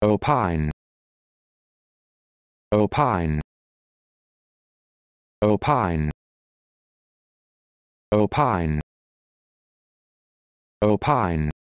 opine opine opine opine opine